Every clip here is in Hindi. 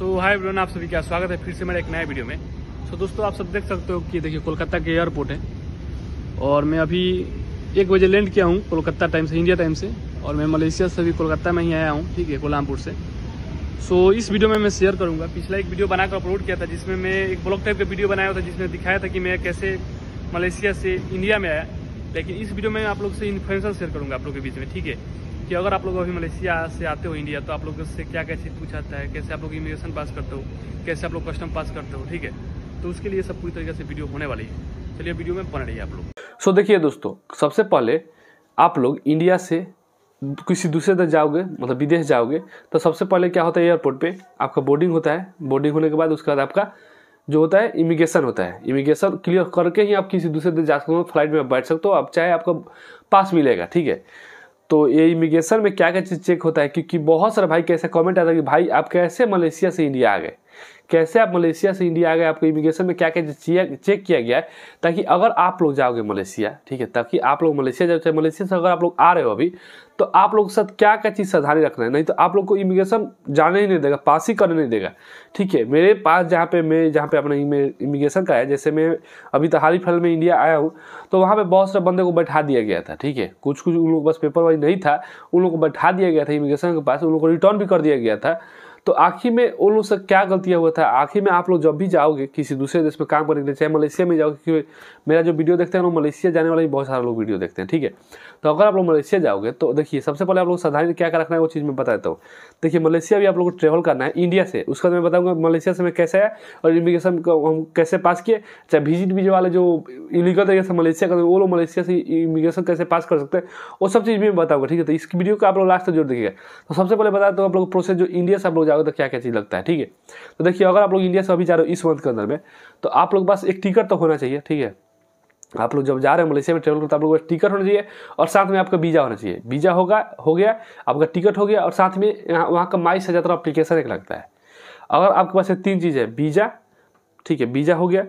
सो हाय ब्रोन आप सभी का स्वागत है फिर से मेरे एक नए वीडियो में सो so, दोस्तों आप सब देख सकते हो कि देखिए कोलकाता के एयरपोर्ट है और मैं अभी एक बजे लैंड किया हूँ कोलकाता टाइम से इंडिया टाइम से और मैं मलेशिया से भी कोलकाता में ही आया हूँ ठीक है कोलहामपुर से सो so, इस वीडियो में मैं शेयर करूँगा पिछला एक वीडियो बनाकर अपलोड किया था जिसमें मैं एक ब्लॉग टाइप का वीडियो बनाया था जिसमें दिखाया था कि मैं कैसे मलेशिया से इंडिया में आया लेकिन इस वीडियो में आप लोग से इन्फॉर्मेशन शेयर करूँगा आप लोग के बीच में ठीक है कि अगर आप लोग अभी मलेशिया से आते हो इंडिया तो आप लोग से क्या क्या चीज़ पूछा जाता है कैसे आप लोग इमिग्रेशन पास करते हो कैसे आप लोग कस्टम पास करते हो ठीक है तो उसके लिए सब पूरी तरीके से वीडियो होने वाली है चलिए वीडियो में बन रही है आप लोग सो देखिए दोस्तों सबसे पहले आप लोग इंडिया से किसी दूसरे तरह जाओगे मतलब विदेश जाओगे तो सबसे पहले क्या होता है एयरपोर्ट पे आपका बोर्डिंग होता है बोर्डिंग होने के बाद उसके बाद आपका जो होता है इमिग्रेशन होता है इमिग्रेशन क्लियर करके ही आप किसी दूसरे देश जा सकते हो फ्लाइट में बैठ सकते हो आप चाहे आपका पास मिलेगा ठीक है तो ये इमिग्रेशन में क्या क्या चीज़ चेक होता है क्योंकि बहुत सारा भाई कैसे कमेंट आता है कि भाई आप कैसे मलेशिया से इंडिया आ गए कैसे आप मलेशिया से इंडिया आ गए आपको इमिग्रेशन में क्या क्या चेक किया गया है ताकि अगर आप लोग जाओगे मलेशिया ठीक है ताकि आप लोग मलेशिया जाओ चाहे मलेशिया से अगर आप लोग आ रहे हो अभी तो आप लोग के साथ क्या क्या चीज़ साधारी रखना है नहीं तो आप लोग को इमिग्रेशन जाने ही नहीं देगा पास ही करने नहीं देगा ठीक है मेरे पास जहाँ पे मैं जहाँ पे अपना इमिग्रेशन का है जैसे मैं अभी तो हाल ही फिलहाल में इंडिया आया हूँ तो वहाँ पे बहुत सारे बंदे को बैठा दिया गया था ठीक है कुछ कुछ उन लोग बस पेपर वाइज नहीं था उन लोग को बैठा दिया गया था इमिग्रेशन के पास उन लोग को रिटर्न भी कर दिया गया था तो आखिर में उन लोग से क्या गलतियाँ हुआ था आखिर में आप लोग जब भी जाओगे किसी दूसरे देश में काम करने के लिए चाहे मलेशिया में जाओगे क्योंकि मेरा जो वीडियो देखते हैं वो मलेशिया जाने वाले बहुत सारे लोग वीडियो देखते हैं ठीक है तो अगर आप लोग मलेशिया जाओगे तो देखिए सबसे पहले आप लोग साधारण क्या क्या रखना है वो चीज़ मैं बता देता हूँ देखिए मलेशिया भी आप लोग को ट्रेवल करना है इंडिया से उसके बाद मैं बताऊँगा मलेशिया से मैं कैसे आया और इमिग्रेशन को हम कैसे पास किए चाहे विजिट वीजे वाले जो इलीगल तरीके से मलेशिया करते वो लोग मलेशिया से इमिग्रेशन कैसे पास कर सकते हैं वो सब चीज़ भी मैं बताऊँगा ठीक है तो इस वीडियो को आप लोग लास्ट तक जोर देखिएगा तो सबसे पहले बताते दो आप लोग प्रोसेस जो इंडिया से आप लोग जाओगे तो क्या क्या चीज़ लगता है ठीक है तो देखिए अगर आप लोग इंडिया से अभी जा रहे हो इस मंथ के अंदर में तो आप लोग पास एक टिकट तो होना चाहिए ठीक है आप लोग जब जा रहे हैं मलेशिया में ट्रेवल करते आप लोग टिकट होना चाहिए और साथ में आपका वीज़ा होना चाहिए वीज़ा होगा हो गया आपका टिकट हो गया और साथ में यहाँ वहाँ का माई सजात्रा अप्लीकेशन एक लगता है अगर आपके पास ये तीन चीज़ है वीज़ा ठीक है वीज़ा हो गया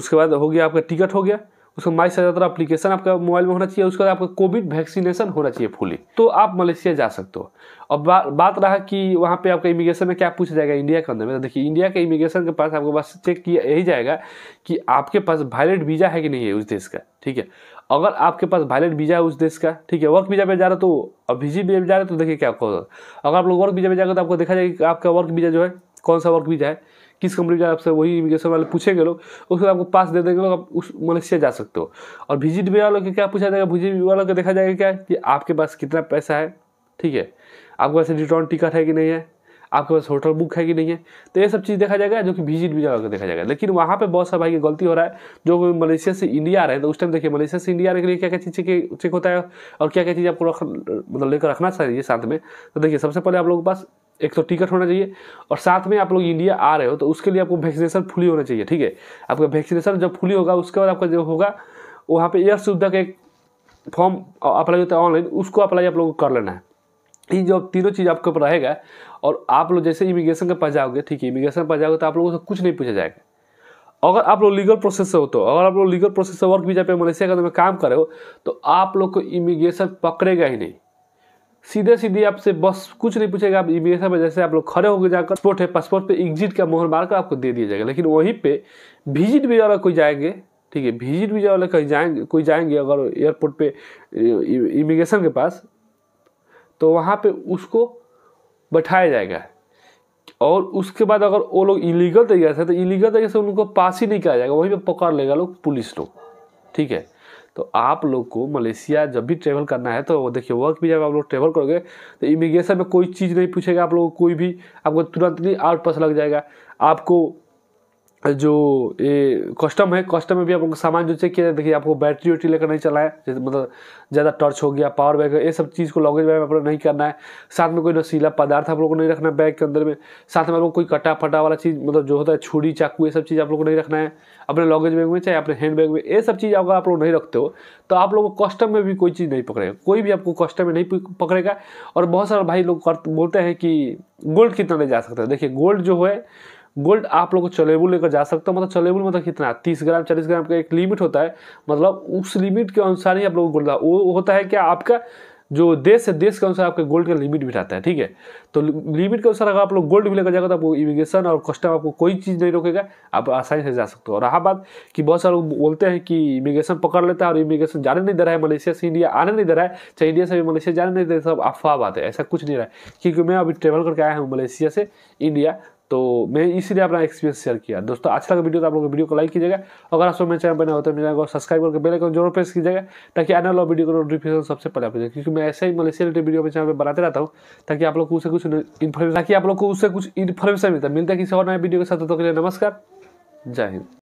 उसके बाद हो गया आपका टिकट हो गया उसका माई सजातरा अप्लीकेशन आपका मोबाइल में होना चाहिए उसके बाद आपका कोविड वैक्सीनेशन होना चाहिए फुली तो आप मलेशिया जा सकते हो अब बा, बात रहा कि वहाँ पे आपका इमिग्रेशन में क्या पूछा जाएगा इंडिया के अंदर में तो देखिए इंडिया के इमिग्रेशन के पास आपके पास चेक किया यही जाएगा कि आपके पास वायलेट वीज़ा है कि नहीं है उस देश का ठीक है अगर आपके पास वायलेट वीज़ा है उस देश का ठीक है वर्क वीज़ा पर जा रहे हो तो अब वीजी पे जा रहे तो देखिए क्या होगा अगर आप लोग वर्क वीज़ा पर जाएगा तो आपको देखा जाएगा कि आपका वर्क वीज़ा जो है कौन सा वर्क वीजा है किस कंपनी जाए आपसे वही इमिग्रेशन वाले पूछेंगे लोग उसके आपको पास दे देंगे लोग आप उस मलेशिया जा सकते हो और विजिट भी वालों के क्या पूछा जाएगा विजिट वालों के देखा जाएगा क्या कि आपके पास कितना पैसा है ठीक है आपके पास रिटर्न टिकट है कि नहीं है आपके पास होटल बुक है कि नहीं है तो ये सब चीज़ देखा जाएगा जो कि विजिट भी जाकर देखा जाएगा लेकिन वहाँ पे बहुत सा भाई की गलती हो रहा है जो मलेशिया से इंडिया आ रहे हैं तो उस टाइम देखिए मलेशिया से इंडिया आने के लिए क्या क्या चीज़ चेक चेक होता है और क्या क्या चीज़ आपको रख मतलब लेकर रखना चाहिए साथ में तो देखिए सबसे पहले आप लोगों के पास एक तो टिकट होना चाहिए और साथ में आप लोग इंडिया आ रहे हो तो उसके लिए आपको वैक्सीनेशन फुली होना चाहिए ठीक है आपका वैक्सीनेशन जब फुली होगा उसके बाद आपका जो होगा वहाँ पे एयर सुविधा का एक फॉर्म अप्लाई होता है ऑनलाइन उसको अप्लाई आप लोग को कर लेना है ये जो तीनों चीज़ आपके ऊपर रहेगा और आप लोग जैसे इमिग्रेशन के पास जाओगे ठीक है इमिग्रेशन पास जाओगे तो आप लोगों से कुछ नहीं पूछा जाएगा अगर आप लोग लीगल प्रोसेस से हो तो अगर आप लोग लीगल प्रोसेस से वर्क वीजा पे मलेशिया का में काम कर रहे हो तो आप लोग को इमिग्रेशन पकड़ेगा ही नहीं सीधे सीधे आपसे बस कुछ नहीं पूछेगा आप इमिग्रेशन e में जैसे आप लोग खड़े होकर जाकर पासपोर्ट है पासपोर्ट पे एग्जिट का मोहर मारकर आपको दे दिया जाएगा लेकिन वहीं पे विजिट वीजा वाला कोई जाएंगे ठीक है विजिट वीजा वाला कहीं जाएंगे कोई जाएंगे अगर एयरपोर्ट पे इमिग्रेशन के पास तो वहाँ पे उसको बैठाया जाएगा और उसके बाद अगर वो लोग इलीगल तरीके से तो इलीगल तरीके से उनको पास ही नहीं किया जाएगा वहीं पर पकड़ लेगा लोग पुलिस लोग ठीक है तो आप लोग को मलेशिया जब भी ट्रेवल करना है तो देखिए वर्क भी जब आप लोग ट्रेवल करोगे तो इमिग्रेशन में कोई चीज़ नहीं पूछेगा आप लोग को कोई भी आपको तुरंत नहीं आउट पास लग जाएगा आपको जो ये कस्टम है कस्टम में भी आपको सामान जो चेक किया जाए देखिए आपको बैटरी वैटरी लेकर नहीं चलाएं जैसे मतलब ज़्यादा टॉर्च हो गया पावर बैग ये सब चीज़ को लॉगेज बैग में आप नहीं करना है साथ में कोई नशीला पदार्थ आप लोग को नहीं रखना है बैग के अंदर में साथ में आपको कोई कटा फटा वाला चीज़ मतलब जो होता है छुरी चाकू ये सब चीज़ आप लोग को नहीं रखना है अपने लॉगेज बैग में चाहे अपने हैंड बैग में ये सब चीज़ अगर आप लोग नहीं रखते हो तो आप लोग को कस्टम में भी कोई चीज़ नहीं पकड़ेगा कोई भी आपको कस्टम में नहीं पकड़ेगा और बहुत सारे भाई लोग बोलते हैं कि गोल्ड कितना ले जा सकते हैं देखिए गोल्ड जो है गोल्ड आप लोग चलेबुल लेकर जा सकते हो मतलब चलेबुल मतलब कितना तीस ग्राम चालीस ग्राम का एक लिमिट होता है मतलब उस लिमिट के अनुसार ही आप लोग गोल्ड वो होता है क्या आपका जो देश है देश के अनुसार आपके गोल्ड का लिमिट भी रहता है ठीक है तो लिमिट के अनुसार अगर आप लोग गोल्ड भी लेकर जाएगा तो आपको इमिग्रेशन और कस्टम आपको कोई चीज़ नहीं रोकेगा आप आसानी से जा सकते हो और रहा बात कि बहुत सारे लोग बोलते हैं कि इमिग्रेशन पकड़ लेता है और इमिग्रेशन जाने नहीं दे रहा है मलेशिया से इंडिया आने नहीं दे रहा है चाहे इंडिया से मलेशिया जाने नहीं दे रहा सब अफवाह बात है ऐसा कुछ नहीं रहा है क्योंकि मैं अभी ट्रेवल करके आया हूँ मलेशिया से इंडिया तो मैं इसीलिए अपना एक्सपीरियंस शेयर किया दोस्तों अच्छा लगा वीडियो तो आप लोग वीडियो को लाइक कीजिएगा अगर आप सब मेरे चैनल बना हो तो मेरे चैनल को सब्सक्राइब करके बेल आइकन जरूर प्रेस कीजिएगा ताकि आने वाला वीडियो का नोटिफिकेशन सबसे पहले आप क्योंकि मैं ऐसे ही मलेशिया रिलेटेड वीडियो अपने चैनल पर बनाते रहता हूँ ताकि आप लोग को उससे कुछ इन्फॉर्मेशन ताकि आप लोग को उससे कुछ इन्फॉर्मेशन मिलता है मिलता है किसी और नए वीडियो के साथ तो नमस्कार जय हिंद